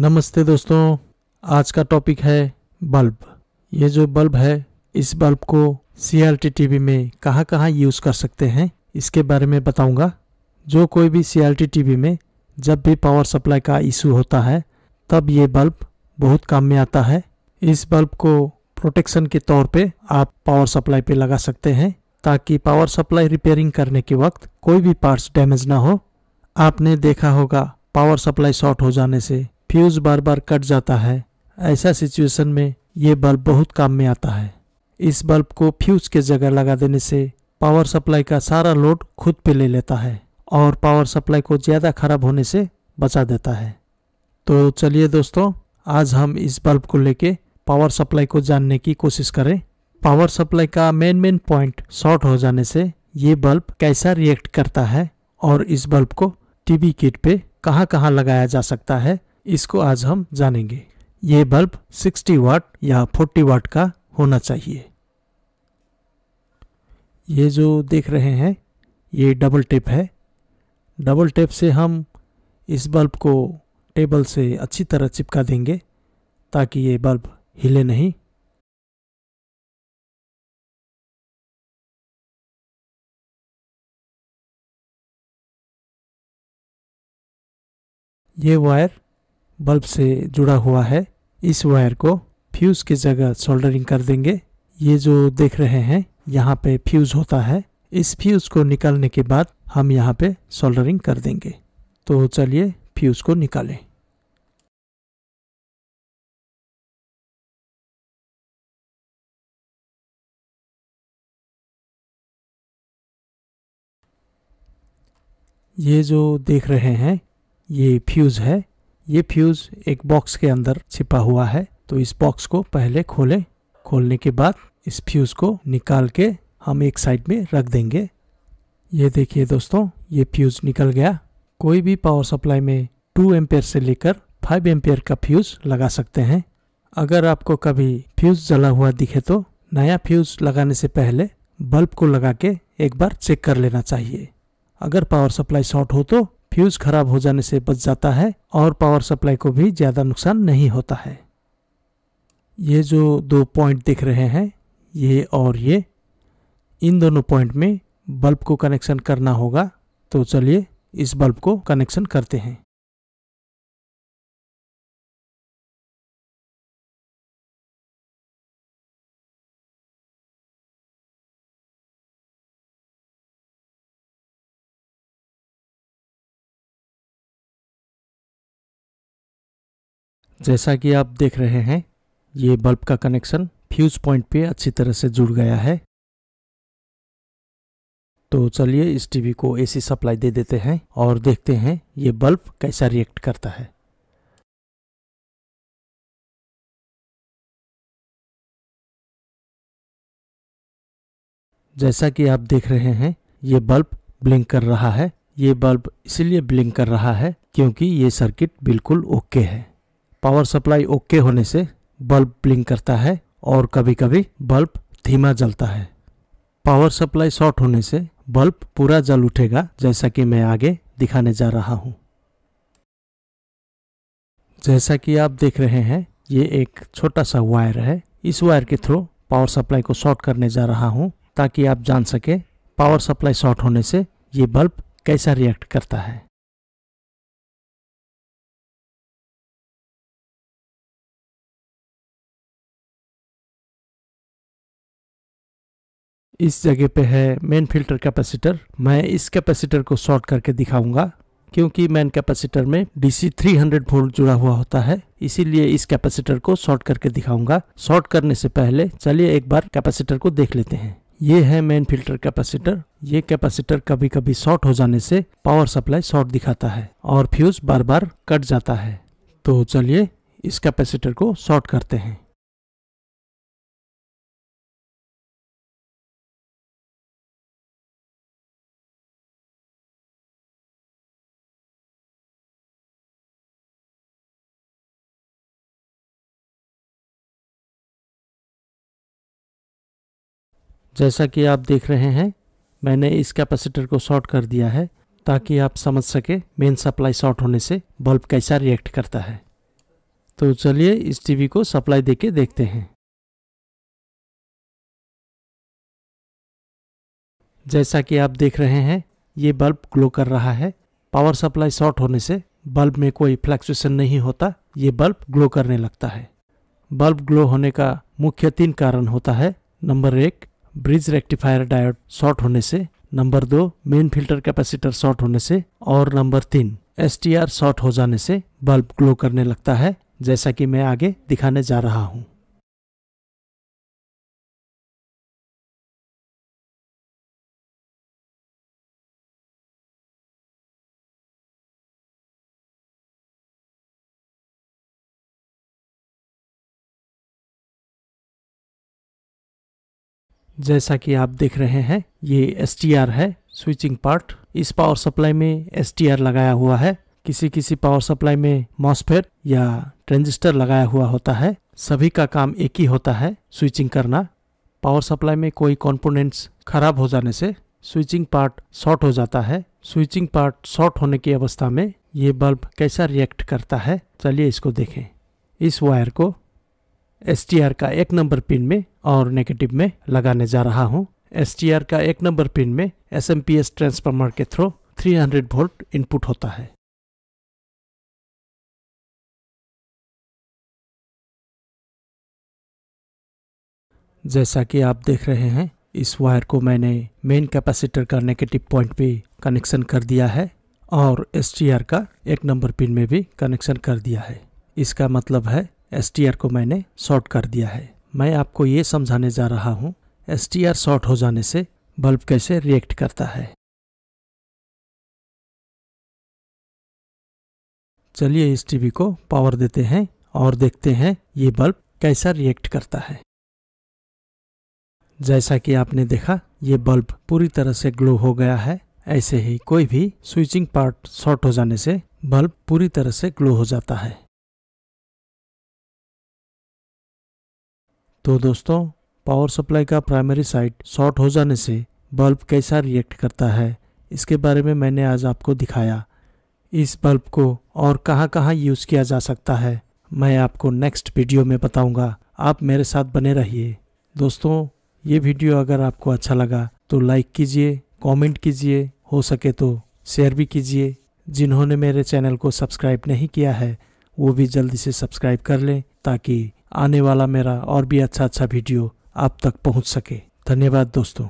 नमस्ते दोस्तों आज का टॉपिक है बल्ब ये जो बल्ब है इस बल्ब को C R T T V में कहाँ कहाँ यूज़ कर सकते हैं इसके बारे में बताऊंगा जो कोई भी C R T T V में जब भी पावर सप्लाई का इशू होता है तब ये बल्ब बहुत काम में आता है इस बल्ब को प्रोटेक्शन के तौर पे आप पावर सप्लाई पे लगा सकते हैं ताकि पावर सप्लाई रिपेयरिंग करने के वक्त कोई भी पार्ट्स डैमेज ना हो आपने देखा होगा पावर सप्लाई शॉर्ट हो जाने से फ्यूज़ बार बार कट जाता है ऐसा सिचुएशन में ये बल्ब बहुत काम में आता है इस बल्ब को फ्यूज़ के जगह लगा देने से पावर सप्लाई का सारा लोड खुद पे ले लेता है और पावर सप्लाई को ज़्यादा ख़राब होने से बचा देता है तो चलिए दोस्तों आज हम इस बल्ब को लेके पावर सप्लाई को जानने की कोशिश करें पावर सप्लाई का मेन मेन पॉइंट शॉर्ट हो जाने से ये बल्ब कैसा रिएक्ट करता है और इस बल्ब को टीवी किट पे कहाँ कहाँ लगाया जा सकता है इसको आज हम जानेंगे ये बल्ब 60 वाट या 40 वाट का होना चाहिए ये जो देख रहे हैं ये डबल टेप है डबल टेप से हम इस बल्ब को टेबल से अच्छी तरह चिपका देंगे ताकि ये बल्ब हिले नहीं ये वायर बल्ब से जुड़ा हुआ है इस वायर को फ्यूज़ की जगह सोल्डरिंग कर देंगे ये जो देख रहे हैं यहाँ पे फ्यूज़ होता है इस फ्यूज़ को निकालने के बाद हम यहाँ पे सोल्डरिंग कर देंगे तो चलिए फ्यूज़ को निकालें ये जो देख रहे हैं ये फ्यूज़ है ये फ्यूज एक बॉक्स के अंदर छिपा हुआ है तो इस बॉक्स को पहले खोलें खोलने के बाद इस फ्यूज को निकाल के हम एक साइड में रख देंगे ये देखिए दोस्तों ये फ्यूज निकल गया कोई भी पावर सप्लाई में टू एम्पेयर से लेकर फाइव एम्पेयर का फ्यूज लगा सकते हैं अगर आपको कभी फ्यूज जला हुआ दिखे तो नया फ्यूज लगाने से पहले बल्ब को लगा के एक बार चेक कर लेना चाहिए अगर पावर सप्लाई शॉर्ट हो तो फ्यूज खराब हो जाने से बच जाता है और पावर सप्लाई को भी ज़्यादा नुकसान नहीं होता है ये जो दो पॉइंट दिख रहे हैं ये और ये इन दोनों पॉइंट में बल्ब को कनेक्शन करना होगा तो चलिए इस बल्ब को कनेक्शन करते हैं जैसा कि आप देख रहे हैं ये बल्ब का कनेक्शन फ्यूज पॉइंट पे अच्छी तरह से जुड़ गया है तो चलिए इस टीवी को एसी सप्लाई दे देते हैं और देखते हैं ये बल्ब कैसा रिएक्ट करता है जैसा कि आप देख रहे हैं ये बल्ब ब्लिंक कर रहा है ये बल्ब इसलिए ब्लिंक कर रहा है क्योंकि ये सर्किट बिल्कुल ओके है पावर सप्लाई ओके होने से बल्ब ब्लिंक करता है और कभी कभी बल्ब धीमा जलता है पावर सप्लाई शॉर्ट होने से बल्ब पूरा जल उठेगा जैसा कि मैं आगे दिखाने जा रहा हूं जैसा कि आप देख रहे हैं ये एक छोटा सा वायर है इस वायर के थ्रू पावर सप्लाई को शॉर्ट करने जा रहा हूँ ताकि आप जान सके पावर सप्लाई शॉर्ट होने से ये बल्ब कैसा रिएक्ट करता है इस जगह पे है मेन फिल्टर कैपेसिटर मैं इस कैपेसिटर को शॉर्ट करके दिखाऊंगा क्योंकि मैन कैपेसिटर में डीसी 300 वोल्ट जुड़ा हुआ होता है इसीलिए इस कैपेसिटर को शॉर्ट करके दिखाऊंगा शॉर्ट करने से पहले चलिए एक बार कैपेसिटर को देख लेते हैं ये है मेन फिल्टर कैपेसिटर ये कैपेसिटर कभी कभी शॉर्ट हो जाने से पावर सप्लाई शॉर्ट दिखाता है और फ्यूज बार बार कट जाता है तो चलिए इस कैपेसिटर को शॉर्ट करते हैं जैसा कि आप देख रहे हैं मैंने इस कैपेसिटर को शॉर्ट कर दिया है ताकि आप समझ सके मेन सप्लाई शॉर्ट होने से बल्ब कैसा रिएक्ट करता है तो चलिए इस टीवी को सप्लाई देके देखते हैं जैसा कि आप देख रहे हैं ये बल्ब ग्लो कर रहा है पावर सप्लाई शॉर्ट होने से बल्ब में कोई फ्लक्चुएशन नहीं होता ये बल्ब ग्लो करने लगता है बल्ब ग्लो होने का मुख्य तीन कारण होता है नंबर एक ब्रिज रेक्टिफायर डायोड शॉर्ट होने से नंबर दो मेन फिल्टर कैपेसिटर शॉर्ट होने से और नंबर तीन एस शॉर्ट हो जाने से बल्ब ग्लो करने लगता है जैसा कि मैं आगे दिखाने जा रहा हूँ जैसा कि आप देख रहे हैं ये एस है स्विचिंग पार्ट इस पावर सप्लाई में एस लगाया हुआ है किसी किसी पावर सप्लाई में मॉसफेट या ट्रांजिस्टर लगाया हुआ होता है सभी का काम एक ही होता है स्विचिंग करना पावर सप्लाई में कोई कंपोनेंट्स खराब हो जाने से स्विचिंग पार्ट शॉर्ट हो जाता है स्विचिंग पार्ट शॉर्ट होने की अवस्था में ये बल्ब कैसा रिएक्ट करता है चलिए इसको देखें इस वायर को एस का एक नंबर पिन में और नेगेटिव में लगाने जा रहा हूँ एस का एक नंबर पिन में S M P S transformer के थ्रू 300 वोल्ट इनपुट होता है जैसा कि आप देख रहे हैं इस वायर को मैंने मेन कैपेसिटर का नेगेटिव पॉइंट पे कनेक्शन कर दिया है और एस का एक नंबर पिन में भी कनेक्शन कर दिया है इसका मतलब है एस को मैंने शॉर्ट कर दिया है मैं आपको ये समझाने जा रहा हूँ एस शॉर्ट हो जाने से बल्ब कैसे रिएक्ट करता है चलिए इस टीवी को पावर देते हैं और देखते हैं ये बल्ब कैसा रिएक्ट करता है जैसा कि आपने देखा ये बल्ब पूरी तरह से ग्लो हो गया है ऐसे ही कोई भी स्विचिंग पार्ट शॉर्ट हो जाने से बल्ब पूरी तरह से ग्लो हो जाता है तो दोस्तों पावर सप्लाई का प्राइमरी साइड शॉर्ट हो जाने से बल्ब कैसा रिएक्ट करता है इसके बारे में मैंने आज आपको दिखाया इस बल्ब को और कहाँ कहाँ यूज़ किया जा सकता है मैं आपको नेक्स्ट वीडियो में बताऊंगा आप मेरे साथ बने रहिए दोस्तों ये वीडियो अगर आपको अच्छा लगा तो लाइक कीजिए कमेंट कीजिए हो सके तो शेयर भी कीजिए जिन्होंने मेरे चैनल को सब्सक्राइब नहीं किया है वो भी जल्दी से सब्सक्राइब कर लें ताकि आने वाला मेरा और भी अच्छा अच्छा वीडियो आप तक पहुंच सके धन्यवाद दोस्तों